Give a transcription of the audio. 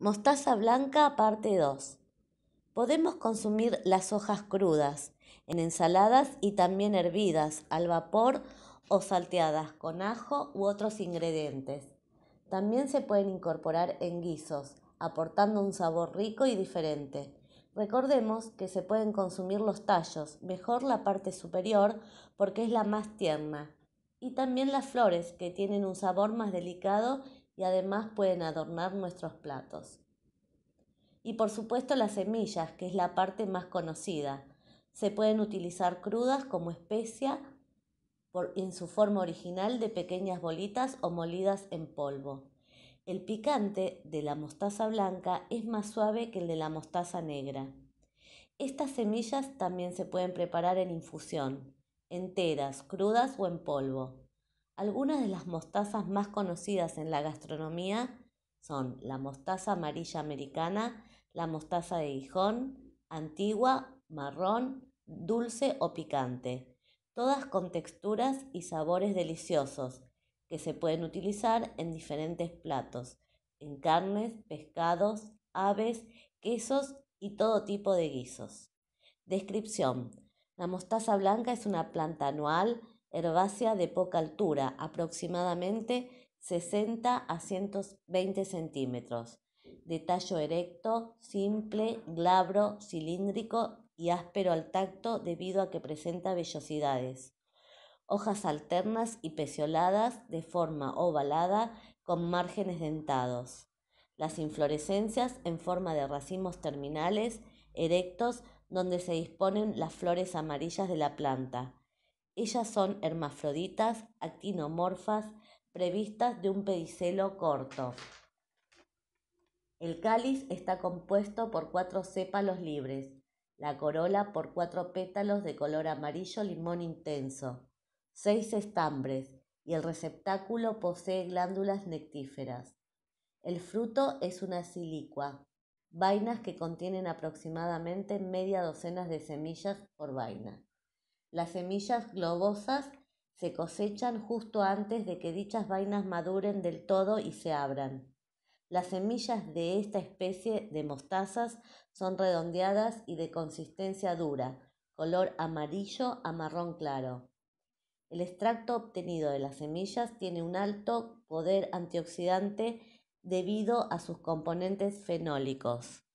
Mostaza blanca, parte 2. Podemos consumir las hojas crudas, en ensaladas y también hervidas, al vapor o salteadas con ajo u otros ingredientes. También se pueden incorporar en guisos, aportando un sabor rico y diferente. Recordemos que se pueden consumir los tallos, mejor la parte superior porque es la más tierna, y también las flores que tienen un sabor más delicado y además pueden adornar nuestros platos. Y por supuesto las semillas, que es la parte más conocida. Se pueden utilizar crudas como especia en su forma original de pequeñas bolitas o molidas en polvo. El picante de la mostaza blanca es más suave que el de la mostaza negra. Estas semillas también se pueden preparar en infusión, enteras, crudas o en polvo. Algunas de las mostazas más conocidas en la gastronomía son la mostaza amarilla americana, la mostaza de guijón, antigua, marrón, dulce o picante, todas con texturas y sabores deliciosos que se pueden utilizar en diferentes platos, en carnes, pescados, aves, quesos y todo tipo de guisos. Descripción. La mostaza blanca es una planta anual herbácea de poca altura, aproximadamente 60 a 120 centímetros, de tallo erecto, simple, glabro, cilíndrico y áspero al tacto debido a que presenta vellosidades. Hojas alternas y pecioladas de forma ovalada con márgenes dentados. Las inflorescencias en forma de racimos terminales, erectos, donde se disponen las flores amarillas de la planta ellas son hermafroditas, actinomorfas, previstas de un pedicelo corto. El cáliz está compuesto por cuatro sépalos libres, la corola por cuatro pétalos de color amarillo limón intenso, seis estambres y el receptáculo posee glándulas nectíferas. El fruto es una silicua, vainas que contienen aproximadamente media docena de semillas por vaina. Las semillas globosas se cosechan justo antes de que dichas vainas maduren del todo y se abran. Las semillas de esta especie de mostazas son redondeadas y de consistencia dura, color amarillo a marrón claro. El extracto obtenido de las semillas tiene un alto poder antioxidante debido a sus componentes fenólicos.